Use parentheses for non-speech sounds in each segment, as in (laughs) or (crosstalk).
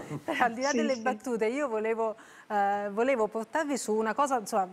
(laughs) al di là sì, delle sì. battute io volevo, eh, volevo, portarvi su una cosa, insomma,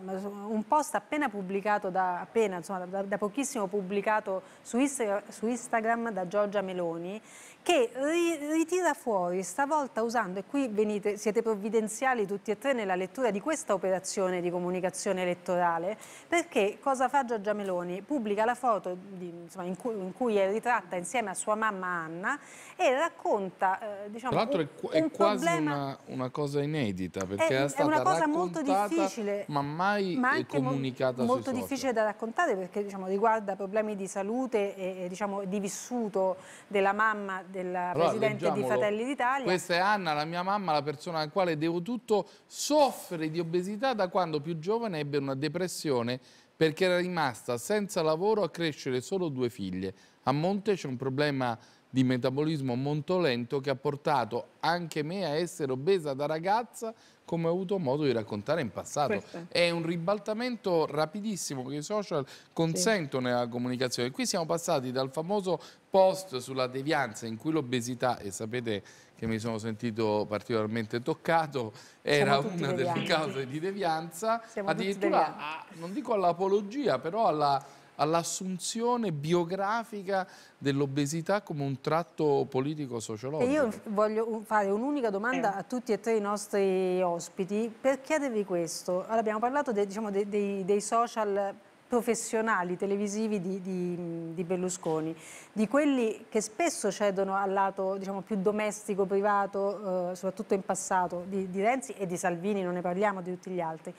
un post appena pubblicato, da, appena, insomma, da, da pochissimo pubblicato su, su, Instagram da Giorgia Meloni che ri, ritira fuori, stavolta usando, e qui venite, siete provvidenziali tutti e tre nella lettura di questa operazione di comunicazione elettorale, perché cosa fa Giorgia Meloni? Pubblica la foto di, insomma, in, cui, in, cui, è ritratta insieme a sua mamma Anna e racconta eh, diciamo, un, è, un quasi problema... una, una, cosa inedita perché è, è stata una cosa molto difficile, ma mai ma comunicata molto social. difficile da raccontare perché diciamo, riguarda problemi di salute e diciamo, di vissuto della mamma della allora, presidente di Fratelli d'Italia. Questa è Anna, la mia mamma, la persona alla quale devo tutto, soffre di obesità da quando più giovane ebbe una depressione perché era rimasta senza lavoro a crescere solo due figlie. A monte c'è un problema di metabolismo molto lento che ha portato anche me a essere obesa da ragazza come ho avuto modo di raccontare in passato. Questo. È un ribaltamento rapidissimo che i social consentono sì. nella comunicazione. Qui siamo passati dal famoso post sulla devianza in cui l'obesità, e sapete che mi sono sentito particolarmente toccato, era una devianti. delle cause di devianza, siamo addirittura a, ah, non dico all'apologia, però alla all'assunzione biografica dell'obesità come un tratto politico-sociologico. Io voglio fare un'unica domanda eh. a tutti e tre i nostri ospiti per chiedervi questo. Allora, abbiamo parlato de, diciamo, de, de, dei social professionali televisivi di, di, di, Berlusconi, di quelli che spesso cedono al lato diciamo, più domestico, privato, eh, soprattutto in passato, di, di Renzi e di Salvini, non ne parliamo, di tutti gli altri.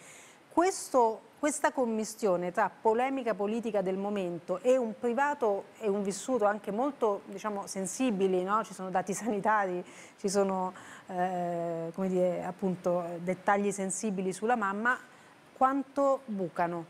Questo, questa commistione tra polemica politica del momento e un privato e un vissuto anche molto diciamo, sensibili, no? ci sono dati (laughs) sanitari, ci sono eh, dire, appunto, dettagli sensibili sulla mamma, quanto bucano?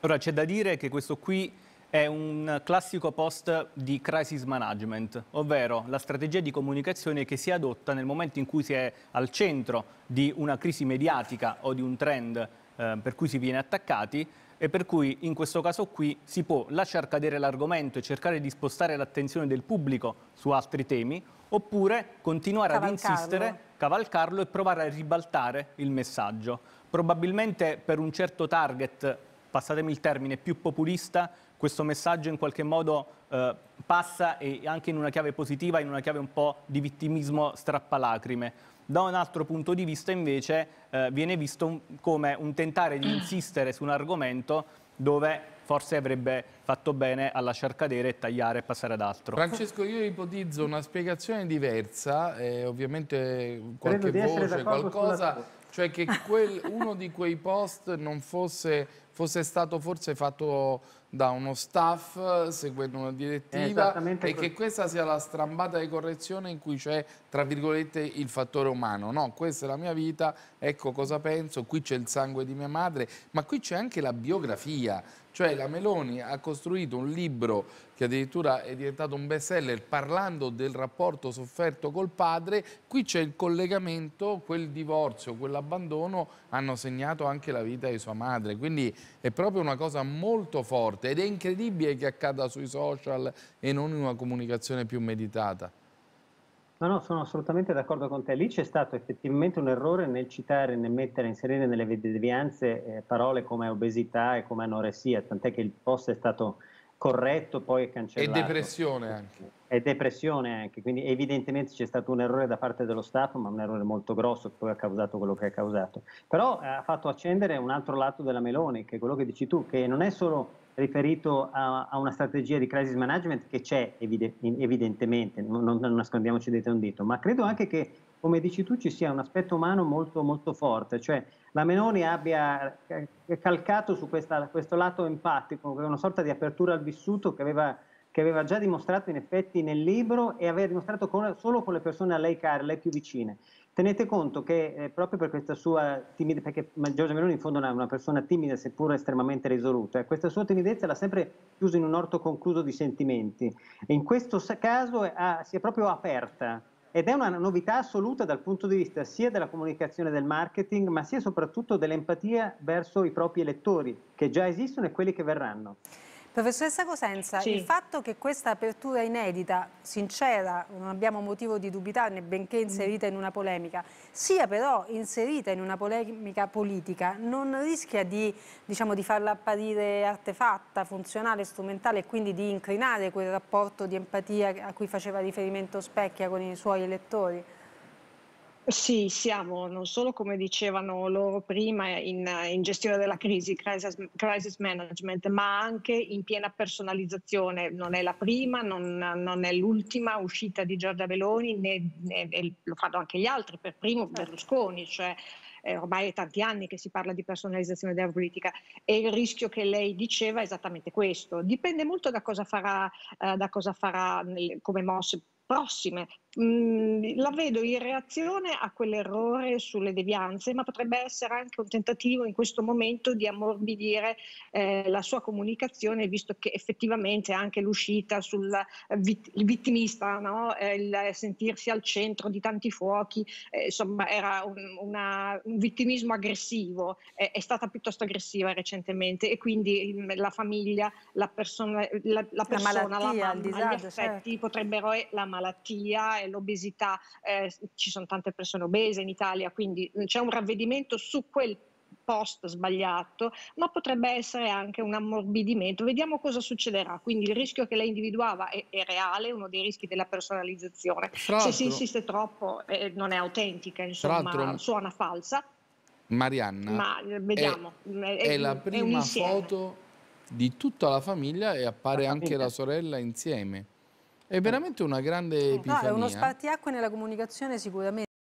Allora c'è da dire che questo qui è un classico post di crisis management, ovvero la strategia di comunicazione che si adotta nel momento in cui si è al centro di una crisi mediatica o di un trend Ehm, per cui si viene attaccati e per cui in questo caso qui si può lasciar cadere l'argomento e cercare di spostare l'attenzione del pubblico su altri temi oppure continuare cavalcarlo. ad insistere, cavalcarlo e provare a ribaltare il messaggio. Probabilmente per un certo target, passatemi il termine, più populista questo messaggio in qualche modo eh, passa e anche in una chiave positiva, in una chiave un po' di vittimismo strappalacrime. Da un altro punto di vista invece eh, viene visto un, come un tentare di insistere su un argomento dove forse avrebbe fatto bene a lasciar cadere, tagliare e passare ad altro. Francesco, io ipotizzo una spiegazione diversa, eh, ovviamente qualche voce, qualcosa, cioè che quel, uno di quei post non fosse fosse stato forse fatto da uno staff eh, seguendo una direttiva e che questa sia la strambata di correzione in cui c'è tra virgolette il fattore umano no questa è la mia vita ecco cosa penso qui c'è il sangue di mia madre ma qui c'è anche la biografia cioè la Meloni ha costruito un libro che addirittura è diventato un best seller parlando del rapporto sofferto col padre. Qui c'è il collegamento, quel divorzio, quell'abbandono hanno segnato anche la vita di sua madre. Quindi è proprio una cosa molto forte ed è incredibile che accada sui social e non in una comunicazione più meditata. No, no, sono assolutamente d'accordo con te. Lì c'è stato effettivamente un errore nel citare, nel mettere, inserire nelle devianze eh, parole come obesità e come anoressia, tant'è che il post è stato corretto, poi è cancellato. E depressione anche. E depressione anche, quindi evidentemente c'è stato un errore da parte dello staff, ma un errore molto grosso che poi ha causato quello che ha causato. Però eh, ha fatto accendere un altro lato della Meloni, che è quello che dici tu, che non è solo riferito a, a, una strategia di crisis management che c'è evidentemente, non, non, nascondiamoci dietro un dito, ma credo anche che, come dici tu, ci sia un aspetto umano molto, molto forte, cioè la Meloni abbia eh, calcato su questa, questo lato empatico, una sorta di apertura al vissuto che aveva che aveva già dimostrato in effetti nel libro e aveva dimostrato con, solo con le persone a lei care, a più vicine. Tenete conto che eh, proprio per questa sua timidezza, perché Giorgia Meloni in fondo è una, persona timida seppur estremamente risoluta, eh, questa sua timidezza l'ha sempre chiusa in un orto concluso di sentimenti e in questo caso ha, si è proprio aperta ed è una novità assoluta dal punto di vista sia della comunicazione del marketing, ma sia soprattutto dell'empatia verso i propri elettori che già esistono e quelli che verranno. Professoressa Cosenza, sì. il fatto che questa apertura inedita, sincera, non abbiamo motivo di dubitarne, benché mm. inserita in una polemica, sia però inserita in una polemica politica, non rischia di, diciamo, di farla apparire artefatta, funzionale, strumentale e quindi di incrinare quel rapporto di empatia a cui faceva riferimento Specchia con i suoi elettori? Sì, siamo non solo come dicevano loro prima in, in gestione della crisi, crisis, crisis, management, ma anche in piena personalizzazione. Non è la prima, non, non è l'ultima uscita di Giorgia Meloni, né, né, e lo fanno anche gli altri, per primo certo. Berlusconi, cioè eh, ormai è tanti anni che si parla di personalizzazione della politica e il rischio che lei diceva è esattamente questo. Dipende molto da cosa farà, eh, da cosa farà come mosse prossime, Mm, la vedo in reazione a quell'errore sulle devianze, ma potrebbe essere anche un tentativo in questo momento di ammorbidire eh, la sua comunicazione, visto che effettivamente anche l'uscita sul vit- vittimista, no? Eh, il sentirsi al centro di tanti fuochi, eh, insomma era un, una, un vittimismo aggressivo, è stata piuttosto aggressiva recentemente e quindi mm, la famiglia, la persona, la, la persona, la malattia, la mamma, disagio, gli affetti certo. potrebbero, la malattia, l'obesità, eh, ci sono tante persone obese in Italia, quindi mm, c'è un ravvedimento su quel post sbagliato, ma potrebbe essere anche un ammorbidimento. Vediamo cosa succederà. Quindi il rischio che lei individuava è, è reale, uno dei rischi della personalizzazione. Se si insiste troppo eh, non è autentica, insomma, suona falsa. Marianna, ma eh, vediamo. È, mm, è, è la prima foto di tutta la famiglia e appare la anche famiglia. la sorella insieme. È veramente una grande epifania. No, è uno spartiacque nella comunicazione sicuramente.